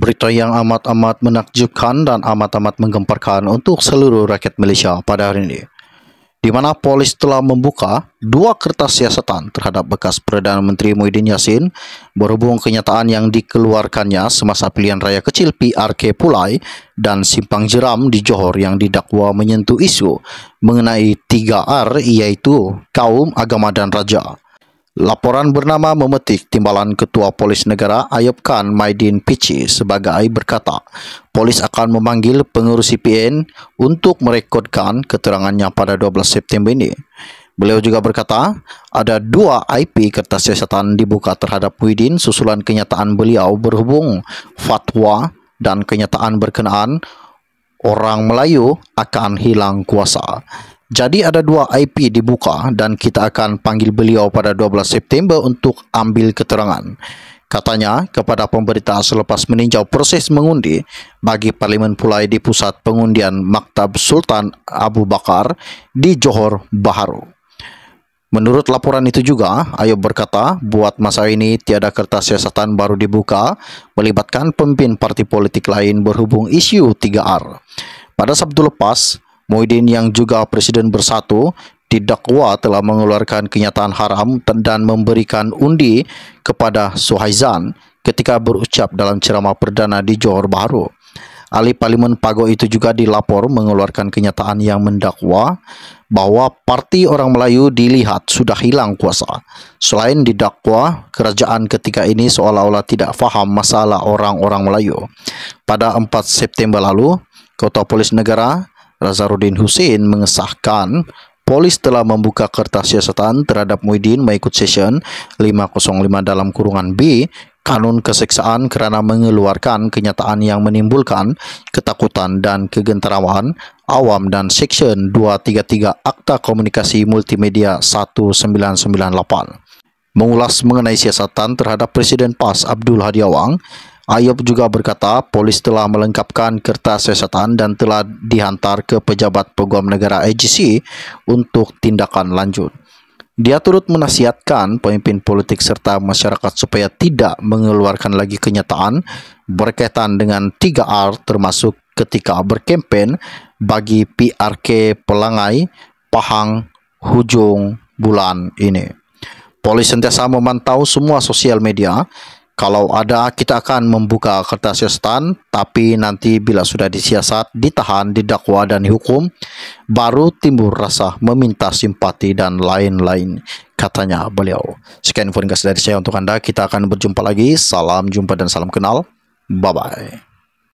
Berita yang amat-amat menakjubkan dan amat-amat menggemparkan untuk seluruh rakyat Malaysia pada hari ini. Di mana polis telah membuka dua kertas siasatan terhadap bekas Perdana Menteri Muhyiddin Yassin berhubung kenyataan yang dikeluarkannya semasa pilihan raya kecil PRK Pulai dan Simpang Jeram di Johor yang didakwa menyentuh isu mengenai 3R yaitu kaum, agama dan raja. Laporan bernama memetik timbalan Ketua Polis Negara Ayub Khan Maidin Pichi sebagai berkata, polis akan memanggil pengurus IPN untuk merekodkan keterangannya pada 12 September ini. Beliau juga berkata, ada dua IP kertas siasatan dibuka terhadap Widin susulan kenyataan beliau berhubung fatwa dan kenyataan berkenaan orang Melayu akan hilang kuasa. Jadi ada dua IP dibuka dan kita akan panggil beliau pada 12 September untuk ambil keterangan. Katanya kepada pemberita selepas meninjau proses mengundi bagi parlimen pulai di pusat pengundian Maktab Sultan Abu Bakar di Johor Baharu. Menurut laporan itu juga, Ayub berkata, buat masa ini tiada kertas siasatan baru dibuka melibatkan pemimpin parti politik lain berhubung isu 3R. Pada Sabtu lepas, Muhyiddin yang juga presiden bersatu didakwa telah mengeluarkan kenyataan haram dan memberikan undi kepada Suhaizan ketika berucap dalam ceramah perdana di Johor Bahru. Ali Parlimen Pago itu juga dilapor mengeluarkan kenyataan yang mendakwa bahwa parti orang Melayu dilihat sudah hilang kuasa. Selain didakwa, kerajaan ketika ini seolah-olah tidak faham masalah orang-orang Melayu. Pada 4 September lalu, Kota Polis Negara Razarudin Hussein mengesahkan Polis telah membuka kertas siasatan terhadap Muhyiddin mengikut session 505 dalam kurungan B kanun keseksaan kerana mengeluarkan kenyataan yang menimbulkan ketakutan dan kegenterawan awam dan section 233 Akta Komunikasi Multimedia 1998. Mengulas mengenai siasatan terhadap Presiden PAS Abdul Hadi Awang. Ayub juga berkata, polis telah melengkapkan kertas siasatan dan telah dihantar ke pejabat peguam negara AGC untuk tindakan lanjut. Dia turut menasihatkan pemimpin politik serta masyarakat supaya tidak mengeluarkan lagi kenyataan berkaitan dengan 3R termasuk ketika berkempen bagi PRK Pelangai, Pahang, Hujung bulan ini. Polis sentiasa memantau semua sosial media kalau ada, kita akan membuka kertas stand, tapi nanti bila sudah disiasat, ditahan, didakwa, dan dihukum, baru timbul rasa meminta simpati dan lain-lain, katanya beliau. Sekian informasi dari saya untuk Anda, kita akan berjumpa lagi. Salam jumpa dan salam kenal. Bye-bye.